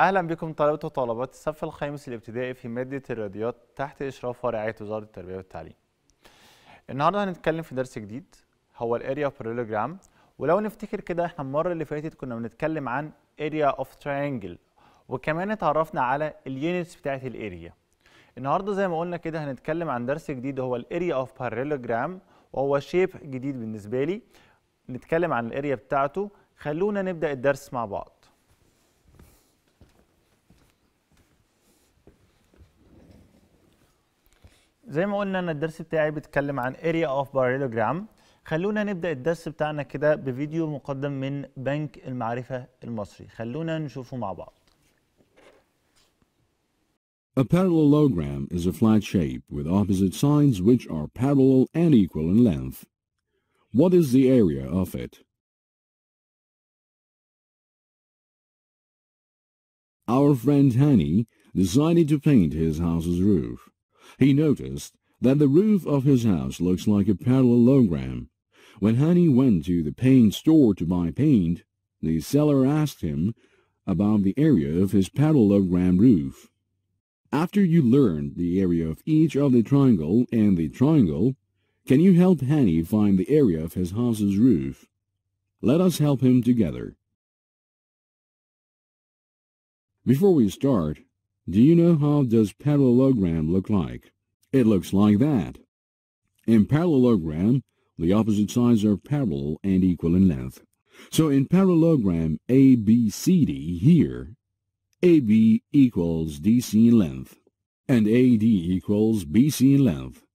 أهلا بكم طلبة وطالبات الصف الخامس الابتدائي في مادة الرياضيات تحت إشراف ورعاية وزارة التربية والتعليم. النهاردة هنتكلم في درس جديد هو الأريا بارالوجرام ولو نفتكر كده احنا المرة اللي فاتت كنا بنتكلم عن أريا أوف ترينجل وكمان اتعرفنا على اليونتس بتاعة الأريا. النهاردة زي ما قلنا كده هنتكلم عن درس جديد هو الأريا أوف بارالوجرام وهو شيب جديد بالنسبة لي نتكلم عن الأريا بتاعته خلونا نبدأ الدرس مع بعض. زي ما قلنا انا الدرس بتاعي بيتكلم عن اريا اوف parallelogram خلونا نبدا الدرس بتاعنا كده بفيديو مقدم من بنك المعرفه المصري خلونا نشوفه مع بعض A parallelogram is a flat shape with opposite sides which are parallel and equal in length. What is the area of it? Our friend Hani decided to paint his house's roof. He noticed that the roof of his house looks like a parallelogram. When Honey went to the paint store to buy paint, the seller asked him about the area of his parallelogram roof. After you learn the area of each of the triangle and the triangle, can you help Hanny find the area of his house's roof? Let us help him together. Before we start, do you know how does parallelogram look like? It looks like that. In parallelogram, the opposite sides are parallel and equal in length. So in parallelogram ABCD here, AB equals DC in length, and AD equals BC in length.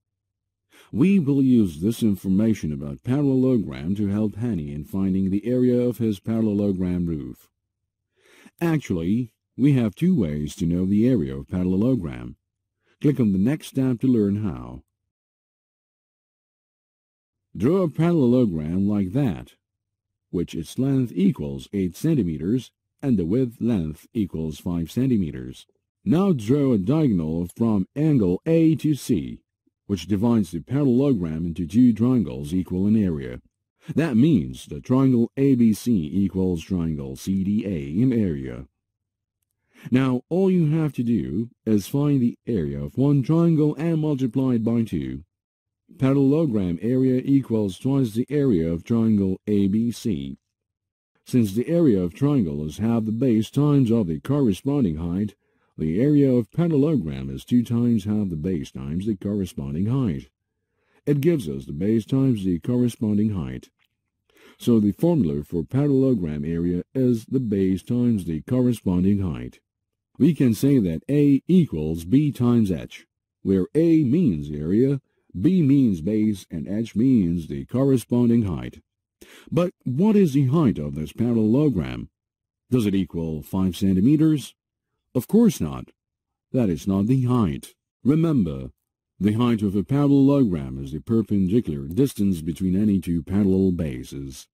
We will use this information about parallelogram to help Hanny in finding the area of his parallelogram roof. Actually, we have two ways to know the area of parallelogram. Click on the next tab to learn how. Draw a parallelogram like that, which its length equals 8 centimeters and the width length equals 5 centimeters. Now draw a diagonal from angle A to C, which divides the parallelogram into two triangles equal in area. That means the triangle ABC equals triangle CDA in area. Now, all you have to do is find the area of one triangle and multiply it by 2. Parallelogram area equals twice the area of triangle ABC. Since the area of triangle is half the base times of the corresponding height, the area of parallelogram is 2 times half the base times the corresponding height. It gives us the base times the corresponding height. So the formula for parallelogram area is the base times the corresponding height we can say that A equals B times H, where A means area, B means base, and H means the corresponding height. But what is the height of this parallelogram? Does it equal 5 centimeters? Of course not. That is not the height. Remember, the height of a parallelogram is the perpendicular distance between any two parallel bases.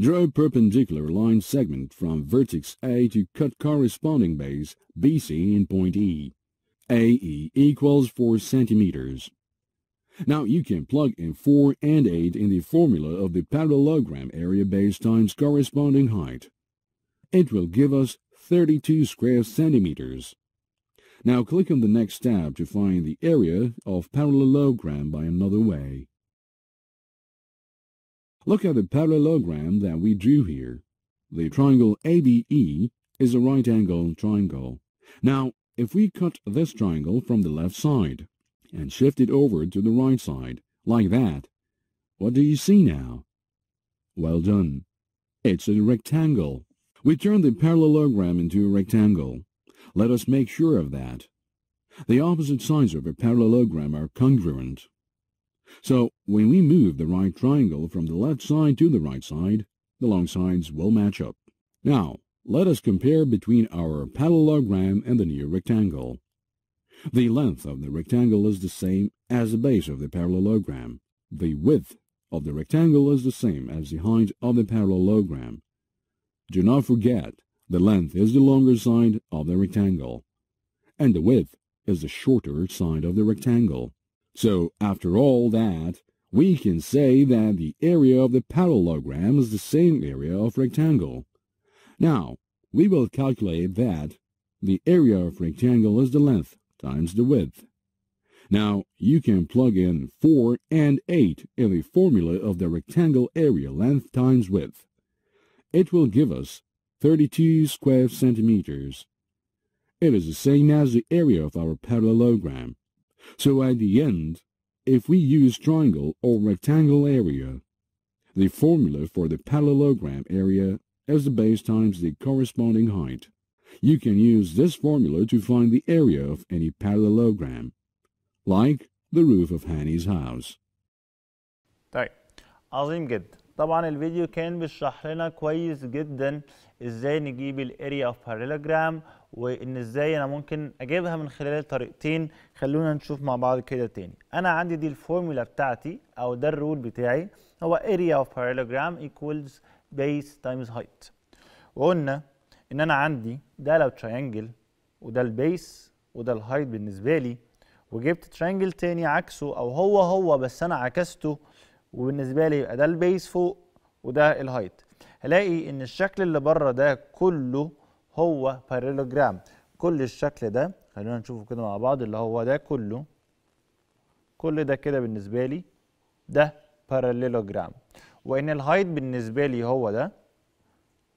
Draw a perpendicular line segment from vertex A to cut corresponding base BC in point E. AE equals 4 centimeters. Now you can plug in 4 and 8 in the formula of the parallelogram area base times corresponding height. It will give us 32 square centimeters. Now click on the next tab to find the area of parallelogram by another way. Look at the parallelogram that we drew here. The triangle ABE is a right-angle triangle. Now, if we cut this triangle from the left side and shift it over to the right side, like that, what do you see now? Well done. It's a rectangle. We turn the parallelogram into a rectangle. Let us make sure of that. The opposite sides of a parallelogram are congruent. So when we move the right triangle from the left side to the right side, the long sides will match up. Now, let us compare between our parallelogram and the new rectangle. The length of the rectangle is the same as the base of the parallelogram. The width of the rectangle is the same as the height of the parallelogram. Do not forget, the length is the longer side of the rectangle, and the width is the shorter side of the rectangle. So, after all that, we can say that the area of the parallelogram is the same area of rectangle. Now, we will calculate that the area of rectangle is the length times the width. Now, you can plug in 4 and 8 in the formula of the rectangle area length times width. It will give us 32 square centimeters. It is the same as the area of our parallelogram. So at the end, if we use triangle or rectangle area, the formula for the parallelogram area is the base times the corresponding height. You can use this formula to find the area of any parallelogram, like the roof of Hanny's house. عظيم جدا طبعا الفيديو كان بيشرح لنا كويس جدا ازاي نجيب الاريا اوف parallelogram وان ازاي انا ممكن اجيبها من خلال طريقتين خلونا نشوف مع بعض كده تاني انا عندي دي الفورمولا بتاعتي او ده الرول بتاعي هو area of parallelogram equals base times height وقلنا ان انا عندي ده لو تريانجل وده البيس وده الهايت بالنسبه لي وجبت تريانجل تاني عكسه او هو هو بس انا عكسته وبالنسبه لي يبقى ده البيس فوق وده الهايت هلاقي ان الشكل اللي بره ده كله هو بارالوجرام كل الشكل ده خلينا نشوفه كده مع بعض اللي هو ده كله كل ده كده بالنسبه لي ده باراليلوجرام وان الهايت بالنسبه لي هو ده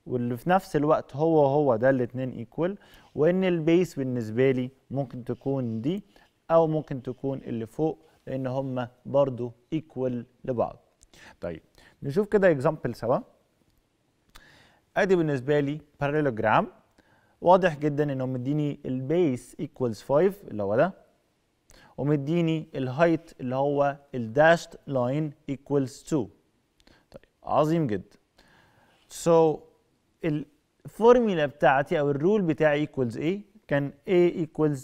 واللي في نفس الوقت هو هو ده الاثنين ايكوال وان البيس بالنسبه لي ممكن تكون دي او ممكن تكون اللي فوق لان هما برضو ايكوال لبعض طيب نشوف كده اكزامبل سوا ادي بالنسبه لي باراليلوجرام واضح جدا انه مديني البيس ايكوالز 5 اللي هو ده ومديني الهايت اللي هو الداشت لاين ايكوالز 2 طيب عظيم جدا سو so, الفورميلا بتاعتي او الرول بتاعي ايكوالز ايه كان A equals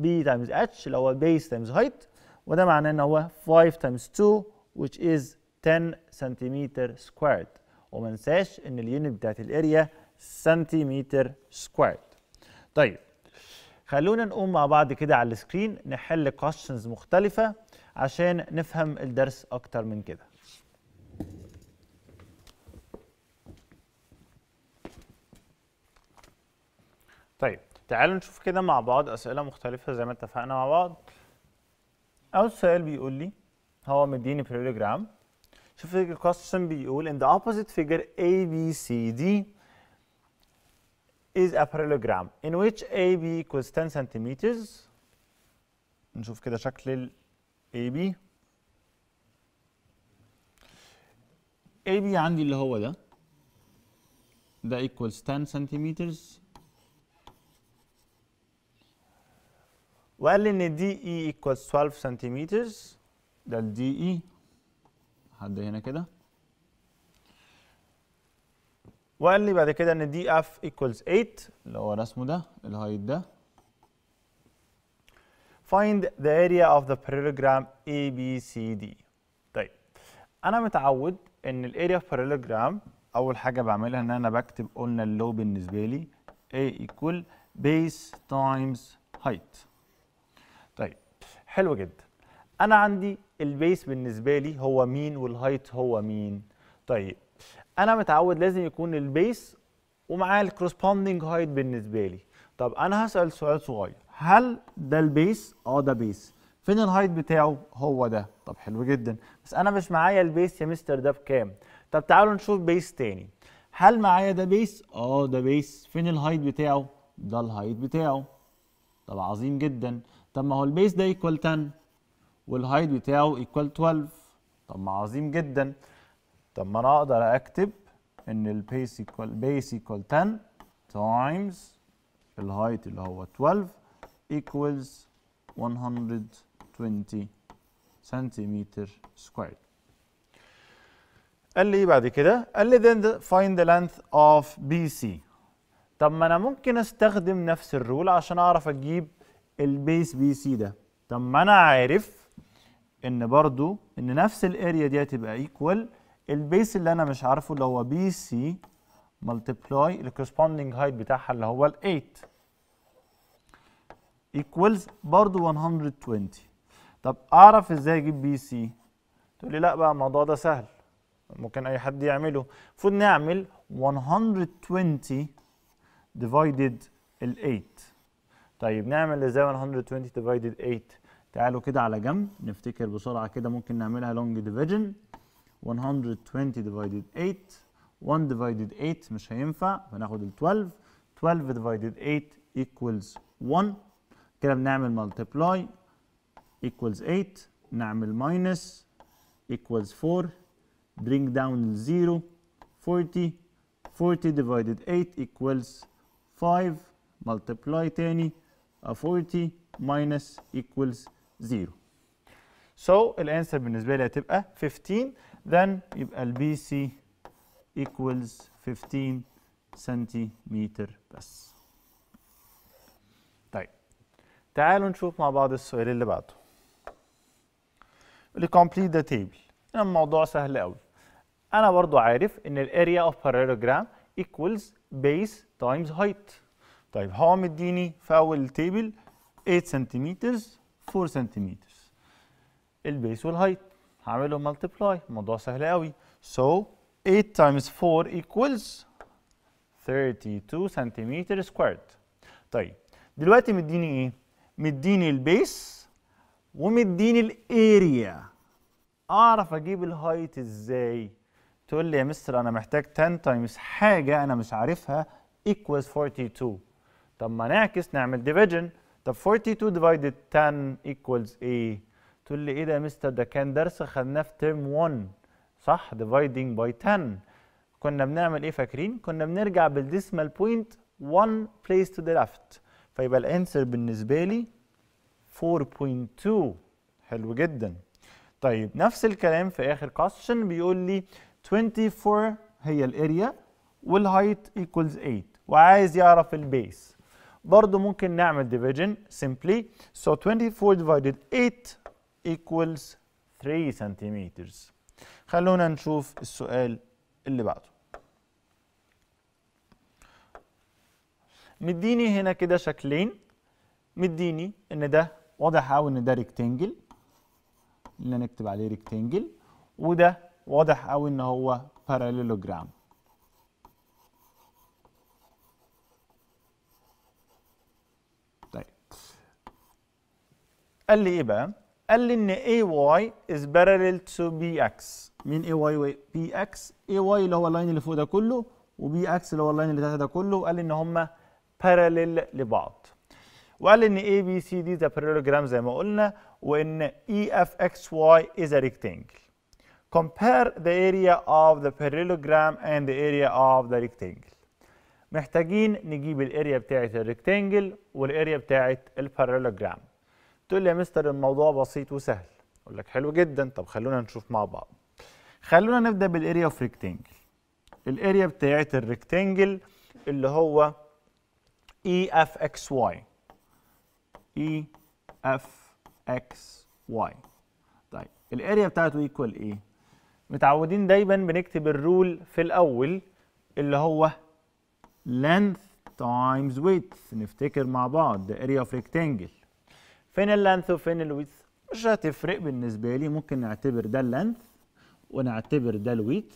B times H اللي هو base times height وده معناه ان هو 5 times 2 which is 10 سنتيمتر squared وما ننساش ان اليونت بتاعت الاريا سنتيمتر سكويرد طيب خلونا نقوم مع بعض كده على السكرين نحل كوشنز مختلفة عشان نفهم الدرس أكتر من كده طيب تعالوا نشوف كده مع بعض أسئلة مختلفة زي ما اتفقنا مع بعض أول سؤال بيقول لي هو مديني باراليجرام شوف الكوستشن بيقول in the opposite figure ABCD is a parallelogram in which AB equals 10 centimeters نشوف كده شكل ال AB AB عندي اللي هو ده ده equals 10 centimeters وقال لي ان DE equals 12 centimeters ده الدي اي لحد هنا كده وقال لي بعد كده ان دي اف ايكوالز 8 اللي هو رسمه ده الهايت ده find the area of the parallelogram d طيب انا متعود ان الاريا اوف parallelogram اول حاجه بعملها ان انا بكتب قلنا اللو بالنسبه لي A equal base times height طيب حلو جدا انا عندي البيس بالنسبه لي هو مين والهايت هو مين طيب انا متعود لازم يكون البيس ومعاه الكورسبوندنج هايت بالنسبه لي طب انا هسال سؤال صغير هل ده البيس اه ده بيس فين الهايت بتاعه هو ده طب حلو جدا بس انا مش معايا البيس يا مستر ده بكام طب تعالوا نشوف بيس تاني هل معايا ده بيس اه ده بيس فين الهايت بتاعه ده الهايت بتاعه طب عظيم جدا طب ما هو البيس ده ايكوال 10 والهايت بتاعه ايكوال 12 طب ما عظيم جدا طب ما انا اقدر اكتب ان البيس ايكوال بيس ايكوال 10 تايمز الهايت اللي هو 12 ايكوالز 120 سنتيمتر سكوير قال لي ايه بعد كده؟ قال لي then find the length of BC طب ما انا ممكن استخدم نفس الرول عشان اعرف اجيب البيس بي سي ده طب ما انا عارف ان برضو ان نفس الاريا دي هتبقى ايكوال البيس اللي انا مش عارفه اللي هو بي سي ملتبلاي الكورسبوندنج هايت بتاعها اللي هو ال 8 ايكوالز برضه 120 طب اعرف ازاي اجيب بي سي تقول لي لا بقى الموضوع ده سهل ممكن اي حد يعمله المفروض نعمل 120 ديفايدد ال 8 طيب نعمل ازاي 120 ديفايدد 8 تعالوا كده على جنب نفتكر بسرعه كده ممكن نعملها لونج ديفيجن 120 divided 8 1 divided 8 مش هينفع فناخد ال 12 12 divided 8 equals 1 كده بنعمل multiply equals 8 نعمل minus equals 4 bring down 0 40 40 divided 8 equals 5 multiply تاني 40 minus equals 0 So, الانسر بالنسبة لي هتبقى 15 then يبقى ال BC equals 15 سنتيمتر بس طيب تعالوا نشوف مع بعض السؤال اللي بعده اللي complete the table هنا الموضوع سهل قوي انا برضو عارف ان الاريا اوف parallelogram equals base times height طيب هو مديني في اول تيبل 8 سنتيمتر 4 سنتيمتر البيس والهايت هعمل له multiply الموضوع سهل قوي so 8 times 4 equals 32 سنتيمتر سكويرد طيب دلوقتي مديني ايه مديني البيس ومديني الاريا اعرف اجيب الهايت ازاي تقول لي يا مستر انا محتاج 10 تايمز حاجه انا مش عارفها equals 42 طب ما نعكس نعمل division طب 42 divided 10 equals ايه تقول لي ايه ده يا مستر ده كان درس خدناه في ترم 1 صح ديفايدنج باي 10 كنا بنعمل ايه فاكرين كنا بنرجع بالديسمال بوينت 1 بليس تو ذا ليفت فيبقى الانسر بالنسبه لي 4.2 حلو جدا طيب نفس الكلام في اخر كاستشن بيقول لي 24 هي الاريا والهايت ايكوالز 8 وعايز يعرف البيس برضه ممكن نعمل ديفيجن simply so 24 ديفايدد 8 equals 3 centimeters خلونا نشوف السؤال اللي بعده مديني هنا كده شكلين مديني ان ده واضح قوي ان ده ريكتانجل اللي نكتب عليه ريكتانجل وده واضح قوي ان هو باراليلوجرام طيب قال لي ايه بقى قال لي ان اي واي از بارلل تو بي اكس مين اي واي بي اكس اي واي اللي هو اللاين اللي فوق ده كله وبي اكس اللي هو اللاين اللي تحت ده كله وقال لي ان هما بارلل لبعض وقال ان اي بي سي دي ذا بارلوجرام زي ما قلنا وان اي اف اكس واي از ا ريكتانجل compare the area of the parallelogram and the area of the rectangle محتاجين نجيب الاريا بتاعه الريكتانجل والاريا بتاعه البارالوجرام تقول لي يا مستر الموضوع بسيط وسهل اقول لك حلو جدا طب خلونا نشوف مع بعض خلونا نبدا بالاريا اوف ريكتانجل الاريا بتاعه الريكتانجل اللي هو اي اف اكس واي اي اف اكس واي طيب الاريا بتاعته ايكوال ايه متعودين دايما بنكتب الرول في الاول اللي هو length times width نفتكر مع بعض the area of rectangle فين اللانث وفين الويدث مش هتفرق بالنسبه لي ممكن نعتبر ده اللانث ونعتبر ده الويدث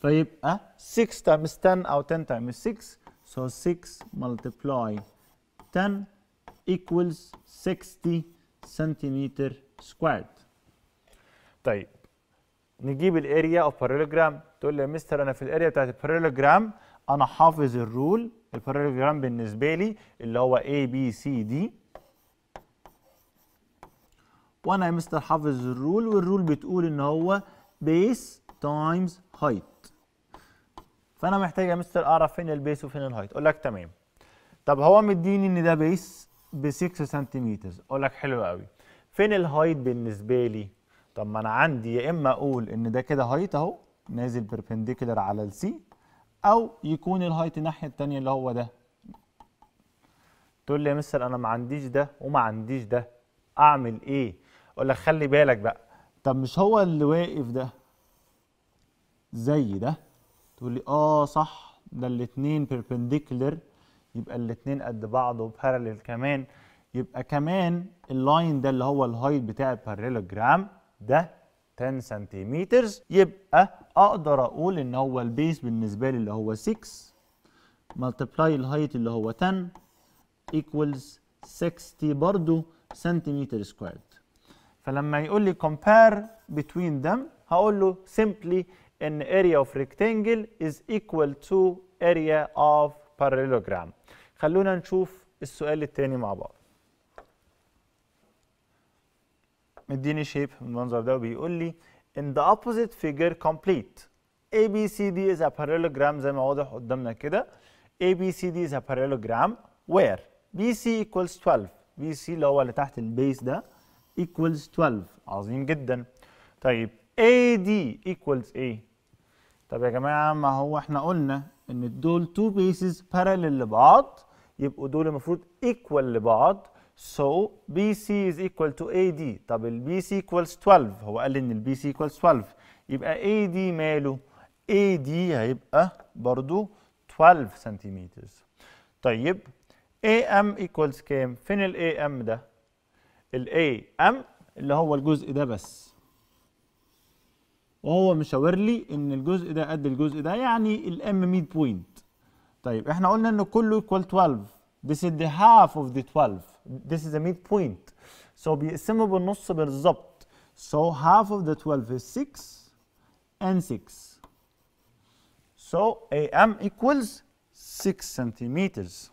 فيبقى 6 تايمز 10 او 10 تايمز 6 so 6 ملتبلاي 10 ايكوالز 60 سنتيمتر سكويرد طيب نجيب الاريا اوف باراليلوجرام تقول لي يا مستر انا في الاريا بتاعت الباراليلوجرام انا حافظ الرول الباراليلوجرام بالنسبه لي اللي هو اي بي سي دي وانا يا مستر حافظ الرول والرول بتقول ان هو بيس تايمز هايت فانا محتاج يا مستر اعرف فين البيس وفين الهايت اقول لك تمام طب هو مديني ان ده بيس ب 6 سنتيمتر اقول لك حلو قوي فين الهايت بالنسبه لي طب ما انا عندي يا اما اقول ان ده كده هايت اهو نازل بيربنديكولار على السي او يكون الهايت الناحيه الثانيه اللي هو ده تقول لي يا مستر انا ما عنديش ده وما عنديش ده اعمل ايه اقول لك خلي بالك بقى طب مش هو اللي واقف ده زي ده تقول لي اه صح ده الاثنين بيربنديكولر يبقى الاثنين قد بعض وبارلل كمان يبقى كمان اللاين ده اللي هو الهايت بتاع البارالوجرام ده 10 سنتيمتر يبقى اقدر اقول ان هو البيس بالنسبه لي اللي هو 6 ملتبلاي الهايت اللي هو 10 ايكوالز 60 برضو سنتيمتر سكويرد فلما يقول لي compare between them هقول له simply ان area of rectangle is equal to area of parallelogram خلونا نشوف السؤال التاني مع بعض مديني شيب المنظر ده وبيقول لي in the opposite figure complete ABCD is a parallelogram زي ما واضح قدامنا كده ABCD is a parallelogram where BC equals 12 BC اللي هو اللي تحت البيس ده equals 12 عظيم جدا طيب AD equals A طب يا جماعة ما هو احنا قلنا ان دول two bases parallel لبعض يبقوا دول المفروض equal لبعض So BC is equal to AD طب ال BC equals 12 هو قال ان ال BC equals 12 يبقى AD ماله؟ AD هيبقى برضو 12 سنتيمتر طيب AM equals كام؟ فين ال AM ده؟ الاي ام اللي هو الجزء ده بس وهو مشاور لي ان الجزء ده قد الجزء ده يعني الام ميد بوينت طيب احنا قلنا ان كله equal 12 this is the half of the 12 this is the mid point so بيقسموا بالنص بالظبط so half of the 12 is 6 and 6 so am equals 6 centimeters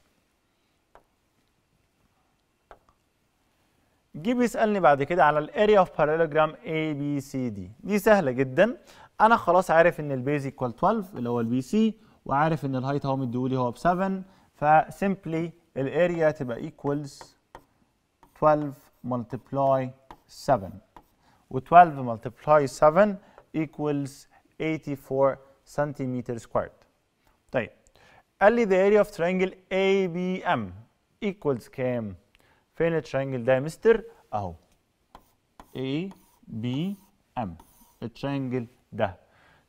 جه بيسالني بعد كده على الاريا اوف باراليلوجرام اي بي سي دي دي سهله جدا انا خلاص عارف ان البيز ايكوال 12 اللي هو البي سي وعارف ان الهايت هو مديهولي هو ب 7 فسمبلي الاريا تبقى ايكوالز 12 ملتبلاي 7 و12 ملتبلاي 7 ايكوالز 84 سنتيمتر سكويرد طيب قال لي the area of triangle ABM equals كام فين الترينجل ده يا مستر اهو A B M الترينجل ده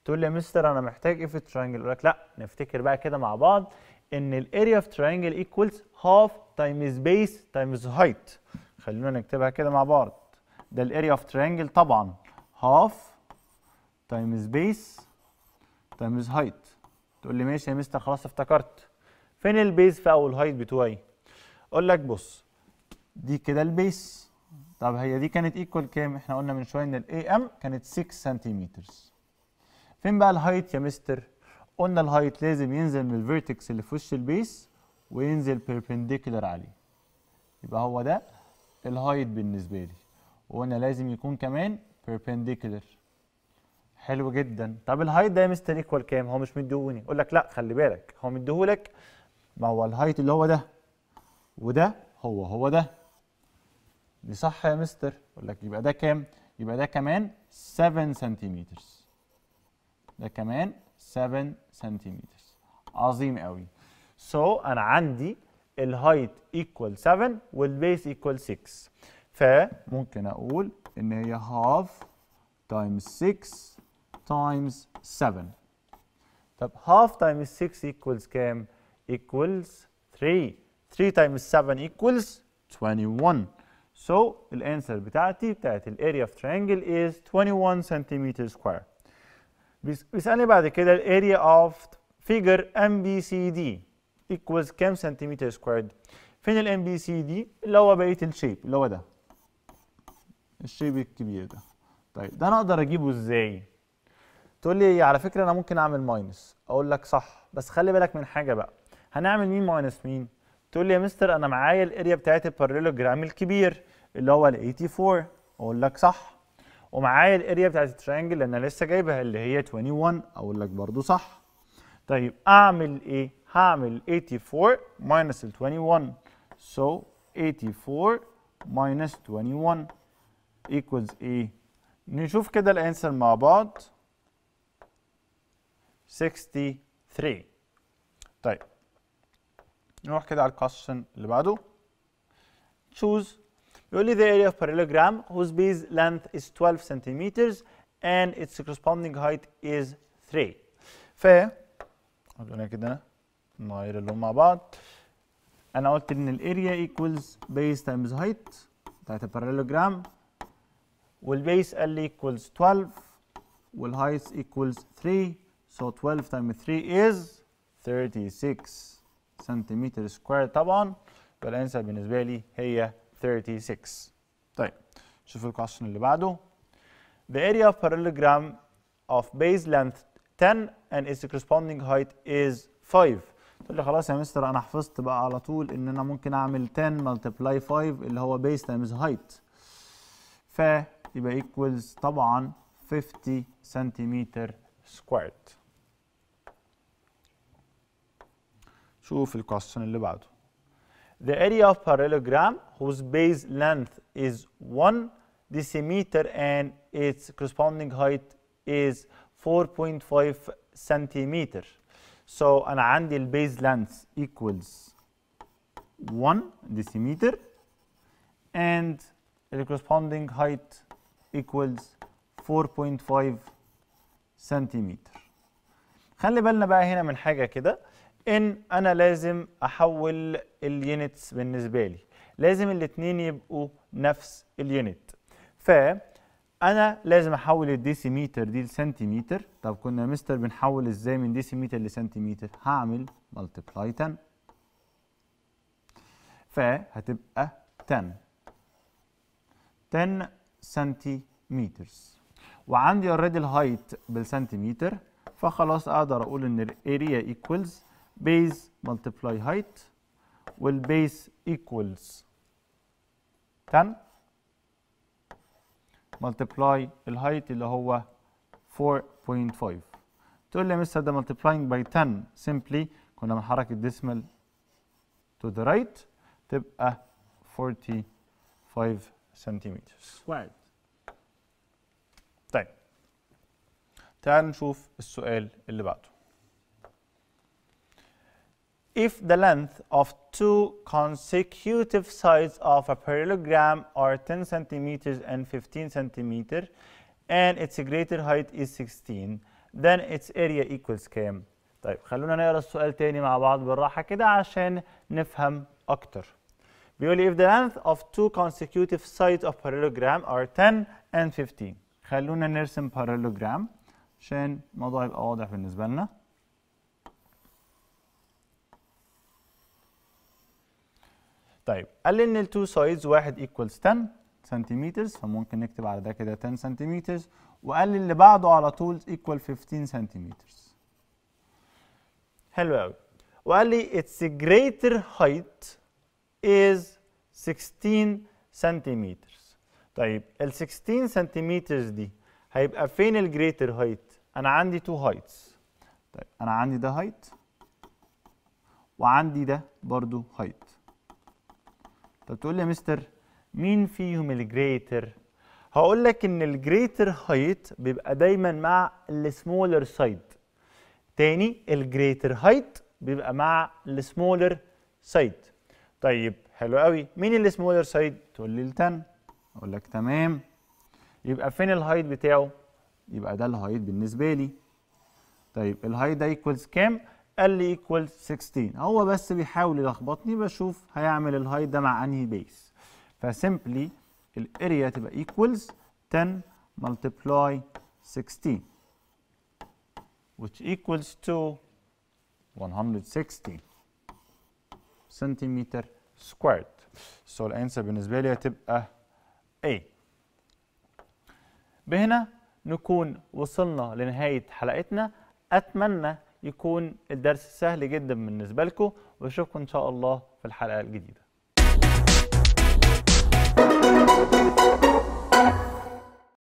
تقول لي يا مستر انا محتاج ايه في الترينجل اقول لك لا نفتكر بقى كده مع بعض ان الاريا اوف ترينجل ايكوالز هاف تايمز بيس تايمز هايت خلونا نكتبها كده مع بعض ده الاريا اوف ترينجل طبعا هاف تايمز بيس تايمز هايت تقول لي ماشي يا مستر خلاص افتكرت فين البيز في اول هايت بتوعي اقول لك بص دي كده البيس طب هي دي كانت ايكوال كام احنا قلنا من شويه ان الاي ام كانت 6 سنتيمتر فين بقى الهايت يا مستر قلنا الهايت لازم ينزل من الفيرتكس اللي في وش البيس وينزل بيربنديكولار عليه يبقى هو ده الهايت بالنسبه لي وقلنا لازم يكون كمان بيربنديكولار حلو جدا طب الهايت ده يا مستر ايكوال كام هو مش مديهوني اقول لك لا خلي بالك هو مديهولك ما هو الهايت اللي هو ده وده هو هو ده دي صح يا مستر يقول لك يبقى ده كام يبقى ده كمان 7 سنتيمتر ده كمان 7 سنتيمتر عظيم قوي سو so, انا عندي الهايت ايكوال 7 والبيس ايكوال 6 فممكن اقول ان هي هاف تايمز 6 تايمز 7 طب هاف تايمز 6 ايكوالز كام؟ ايكوالز 3 3 تايمز 7 ايكوالز 21 So الانسر بتاعتي بتاعت الاريا اوف تريانجل is 21 سنتيمتر سكوير. بيسألني بعد كده الاريا اوف فيجر ام بي سي دي equals كام سنتيمتر سكوير؟ فين الام بي سي دي؟ اللي هو بقية الشيب اللي هو ده. الشيب الكبير ده. طيب ده انا اقدر اجيبه ازاي؟ تقول لي على فكرة انا ممكن اعمل ماينس. اقول لك صح بس خلي بالك من حاجة بقى. هنعمل مين ماينس مين؟ تقول لي يا مستر انا معايا الاريا بتاعت البارلوجرام الكبير. اللي هو ال 84 اقول لك صح ومعايا الاريا بتاعت الترينجل اللي انا لسه جايبها اللي هي 21 اقول لك برضو صح طيب اعمل ايه هعمل 84 minus ال 21 so 84 minus 21 equals ايه نشوف كده الانسر مع بعض 63 طيب نروح كده على الكاستشن اللي بعده choose Only the area of parallelogram whose base length is 12 centimeters and its corresponding height is 3 ف قلنا كده نغير اللون مع بعض انا قلت ان الاريا equals base times height بتاعت الباراليلوجرام والبيس قال لي equals 12 والهايت equals 3 so 12 times 3 is 36 سنتيمتر سكوير طبعا فالانسر بالنسبه لي هي 36 طيب شوف الكويشن اللي بعده The area of parallelogram of base length 10 and its corresponding height is 5 تقول لي خلاص يا مستر انا حفظت بقى على طول ان انا ممكن اعمل 10 multiply 5 اللي هو base times height ف يبقى equals طبعا 50 سنتيمتر سكويرد شوف الكويشن اللي بعده the area of parallelogram whose base length is 1 decimeter and its corresponding height is 4.5 centimeter. So an angle base length equals 1 decimeter and the corresponding height equals 4.5 centimeter. خلي بالنا بقى هنا من حاجة كده ان انا لازم احول اليونتس بالنسبه لي لازم الاثنين يبقوا نفس اليونت ف انا لازم احول الديسيمتر دي لسنتيمتر طب كنا مستر بنحول ازاي من ديسيمتر لسنتيمتر هعمل ملتبلاي 10 فهتبقى 10 10 سنتيمتر وعندي اوريدي الهايت بالسنتيمتر فخلاص اقدر اقول ان الاريا ايكوالز base multiply height base equals 10 multiply الهايت اللي هو 4.5 تقول لي يا مستر ده multiplying by 10 simply كنا بنحرك الديسمال to the right تبقى 45 سنتيمتر واحد طيب تعال نشوف السؤال اللي بعده if the length of two consecutive sides of a parallelogram are 10 centimeters and 15 centimeter and its greater height is 16 then its area equals km. طيب خلونا نقرا السؤال تاني مع بعض بالراحه كده عشان نفهم اكتر بيقول if the length of two consecutive sides of parallelogram are 10 and 15 خلونا نرسم parallelogram عشان الموضوع يبقى واضح بالنسبه لنا طيب قال لي ان التو سايدز واحد ايكوالز 10 سنتيمتر فممكن نكتب على ده كده 10 سنتيمتر وقال لي اللي بعده على طول ايكوال 15 سنتيمتر حلو قوي وقال لي its greater height is 16 سنتيمتر طيب ال 16 سنتيمتر دي هيبقى فين الجريتر هايت انا عندي تو هايتس طيب انا عندي ده هايت وعندي ده برضو هايت طب تقول لي يا مستر مين فيهم الجريتر هقول لك ان الجريتر هايت بيبقى دايما مع السمولر سايد تاني الجريتر هايت بيبقى مع السمولر سايد طيب حلو قوي مين السمولر سايد تقول لي التن اقول لك تمام يبقى فين الهايت بتاعه يبقى ده الهايت بالنسبه لي طيب الهايت ده يكوالز كام قال لي equals 16 هو بس بيحاول يلخبطني بشوف هيعمل الهايت ده مع انهي بيس فسيمبلي الاريا تبقى equals 10 multiply 16 which equals to 160 سنتيمتر سكويرد سو الانسر بالنسبه لي هتبقى A بهنا نكون وصلنا لنهايه حلقتنا اتمنى يكون الدرس سهل جدا بالنسبه لكم واشوفكم ان شاء الله في الحلقه الجديده